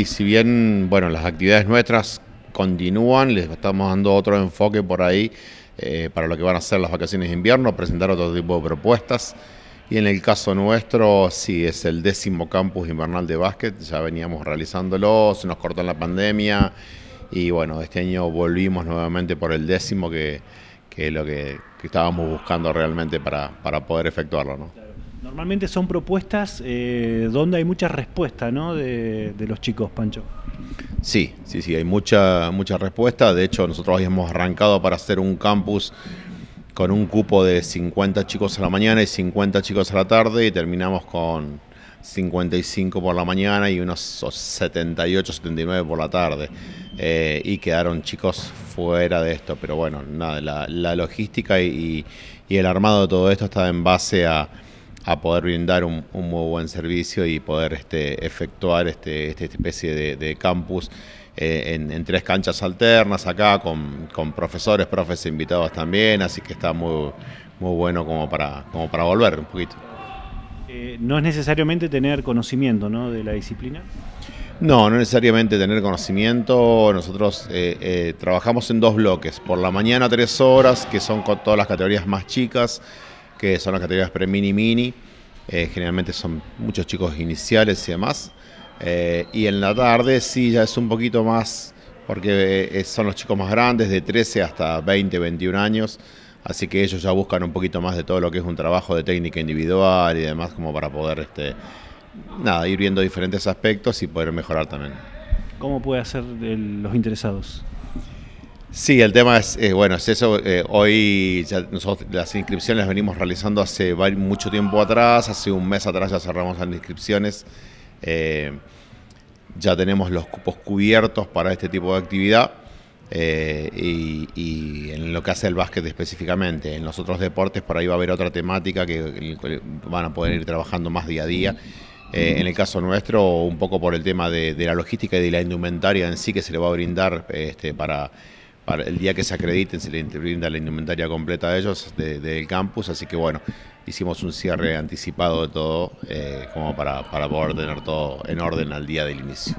Y si bien, bueno, las actividades nuestras continúan, les estamos dando otro enfoque por ahí eh, para lo que van a ser las vacaciones de invierno, presentar otro tipo de propuestas. Y en el caso nuestro, si es el décimo campus invernal de básquet, ya veníamos realizándolo, se nos cortó la pandemia y bueno, este año volvimos nuevamente por el décimo, que, es lo que, que estábamos buscando realmente para, para poder efectuarlo. ¿no? Normalmente son propuestas eh, donde hay mucha respuesta ¿no? de, los chicos, Pancho. Sí, sí, sí, hay mucha, mucha respuesta. De hecho, nosotros habíamos arrancado para hacer un campus con un cupo de 50 chicos a la mañana y 50 chicos a la tarde y terminamos con 55 por la mañana y unos 78, 79 por la tarde. Eh, y quedaron chicos fuera de esto. Pero bueno, nada, la, logística y el armado de todo esto está en base a a poder brindar un, muy buen servicio y poder este, efectuar este, esta especie de, campus eh, en, tres canchas alternas acá, con, con, profesores, profes invitados también, así que está muy, muy bueno como para, como para volver un poquito. Eh, no es necesariamente tener conocimiento de la disciplina. No, no necesariamente tener conocimiento. Nosotros eh, trabajamos en dos bloques. Por la mañana tres horas, que son con todas las categorías más chicas que son las categorías pre-mini-mini. Eh, generalmente son muchos chicos iniciales y demás. Eh, y en la tarde sí ya es un poquito más, porque eh, son los chicos más grandes, de 13 hasta 20, 21 años. Así que ellos ya buscan un poquito más de todo lo que es un trabajo de técnica individual y demás, como para poder este, nada, ir viendo diferentes aspectos y poder mejorar también. ¿Cómo puede hacer los interesados? Sí, el tema es, eh, bueno, es eso, eh, hoy nosotros las inscripciones las venimos realizando hace mucho tiempo atrás, hace un mes atrás ya cerramos las inscripciones, eh, ya tenemos los cupos cubiertos para este tipo de actividad y, en lo que hace el básquet específicamente, en los otros deportes por ahí va a haber otra temática que, van a poder ir trabajando más día a día. en el caso nuestro, un poco por el tema de, la logística y de la indumentaria en sí que se le va a brindar este, para el día que se acrediten, se les brinda la indumentaria completa de ellos del campus. Así que bueno, hicimos un cierre anticipado de todo, eh, como para, para poder tener todo en orden al día del inicio.